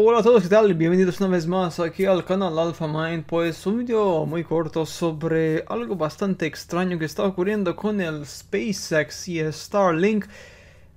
Hola a todos, ¿qué tal? Bienvenidos una vez más aquí al canal Alpha Mind. Pues un video muy corto sobre algo bastante extraño que está ocurriendo con el SpaceX y el Starlink.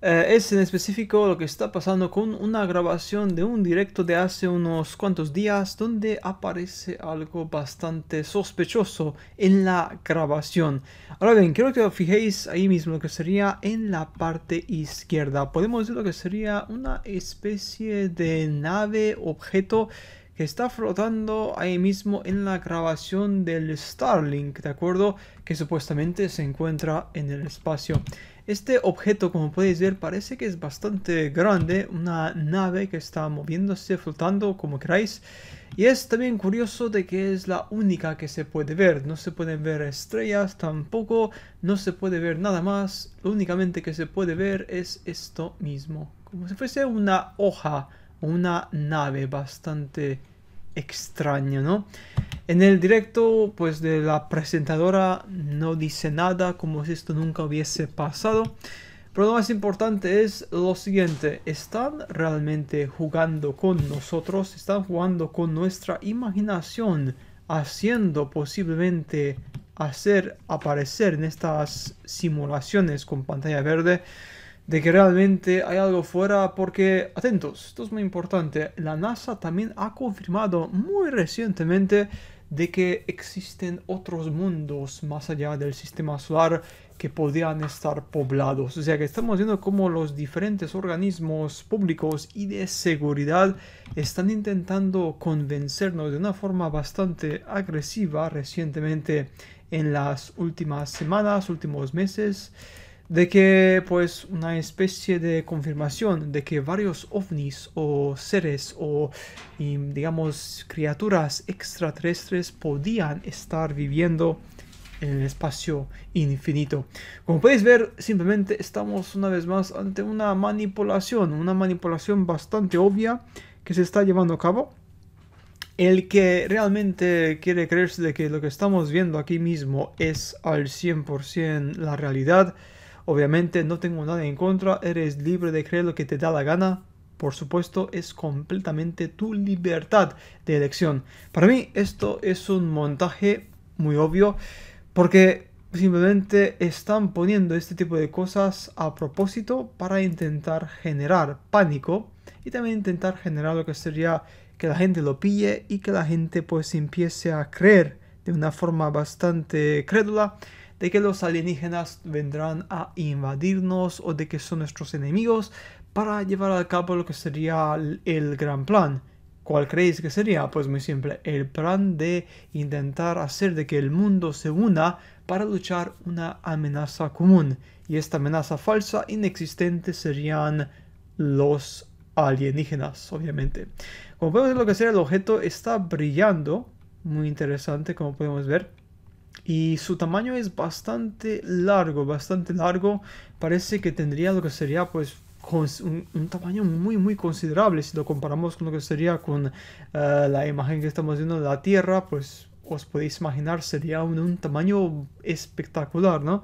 Eh, es en específico lo que está pasando con una grabación de un directo de hace unos cuantos días donde aparece algo bastante sospechoso en la grabación. Ahora bien, quiero que os fijéis ahí mismo lo que sería en la parte izquierda. Podemos decir lo que sería una especie de nave objeto que está flotando ahí mismo en la grabación del Starlink, ¿de acuerdo? Que supuestamente se encuentra en el espacio. Este objeto, como podéis ver, parece que es bastante grande, una nave que está moviéndose, flotando, como queráis. Y es también curioso de que es la única que se puede ver, no se pueden ver estrellas tampoco, no se puede ver nada más, lo únicamente que se puede ver es esto mismo, como si fuese una hoja una nave bastante extraña, ¿no? En el directo, pues de la presentadora no dice nada, como si esto nunca hubiese pasado. Pero lo más importante es lo siguiente, ¿están realmente jugando con nosotros? ¿Están jugando con nuestra imaginación? Haciendo posiblemente hacer aparecer en estas simulaciones con pantalla verde de que realmente hay algo fuera porque, atentos, esto es muy importante, la NASA también ha confirmado muy recientemente de que existen otros mundos más allá del sistema solar que podrían estar poblados. O sea que estamos viendo cómo los diferentes organismos públicos y de seguridad están intentando convencernos de una forma bastante agresiva recientemente en las últimas semanas, últimos meses de que pues una especie de confirmación de que varios ovnis o seres o digamos criaturas extraterrestres podían estar viviendo en el espacio infinito. Como podéis ver, simplemente estamos una vez más ante una manipulación, una manipulación bastante obvia que se está llevando a cabo. El que realmente quiere creerse de que lo que estamos viendo aquí mismo es al 100% la realidad, Obviamente no tengo nada en contra, eres libre de creer lo que te da la gana. Por supuesto, es completamente tu libertad de elección. Para mí esto es un montaje muy obvio porque simplemente están poniendo este tipo de cosas a propósito para intentar generar pánico y también intentar generar lo que sería que la gente lo pille y que la gente pues empiece a creer de una forma bastante crédula de que los alienígenas vendrán a invadirnos o de que son nuestros enemigos para llevar a cabo lo que sería el gran plan. ¿Cuál creéis que sería? Pues muy simple, el plan de intentar hacer de que el mundo se una para luchar una amenaza común. Y esta amenaza falsa, inexistente, serían los alienígenas, obviamente. Como podemos ver, lo que sería el objeto está brillando, muy interesante como podemos ver y su tamaño es bastante largo, bastante largo. Parece que tendría lo que sería pues un, tamaño muy muy considerable si lo comparamos con lo que sería con eh, la imagen que estamos viendo de la Tierra, pues os podéis imaginar sería un tamaño espectacular, ¿no?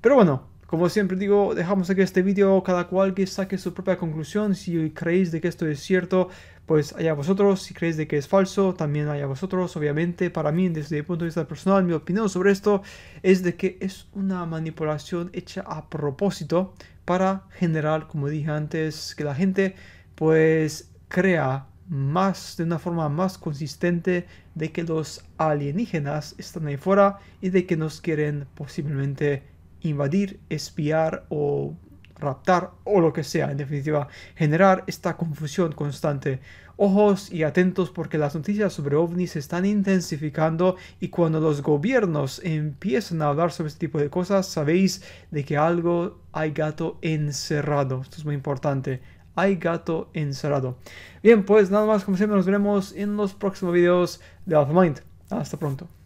Pero bueno, como siempre digo, dejamos aquí este vídeo, cada cual que saque su propia conclusión. Si creéis de que esto es cierto, pues allá vosotros. Si creéis de que es falso, también allá vosotros. Obviamente, para mí, desde el punto de vista personal, mi opinión sobre esto es de que es una manipulación hecha a propósito para generar, como dije antes, que la gente pues crea más de una forma más consistente de que los alienígenas están ahí fuera y de que nos quieren posiblemente invadir, espiar o raptar o lo que sea, en definitiva, generar esta confusión constante. Ojos y atentos porque las noticias sobre ovnis se están intensificando y cuando los gobiernos empiezan a hablar sobre este tipo de cosas, sabéis de que algo hay gato encerrado. Esto es muy importante. Hay gato encerrado. Bien, pues nada más, como siempre, nos veremos en los próximos videos de Alpha Mind. Hasta pronto.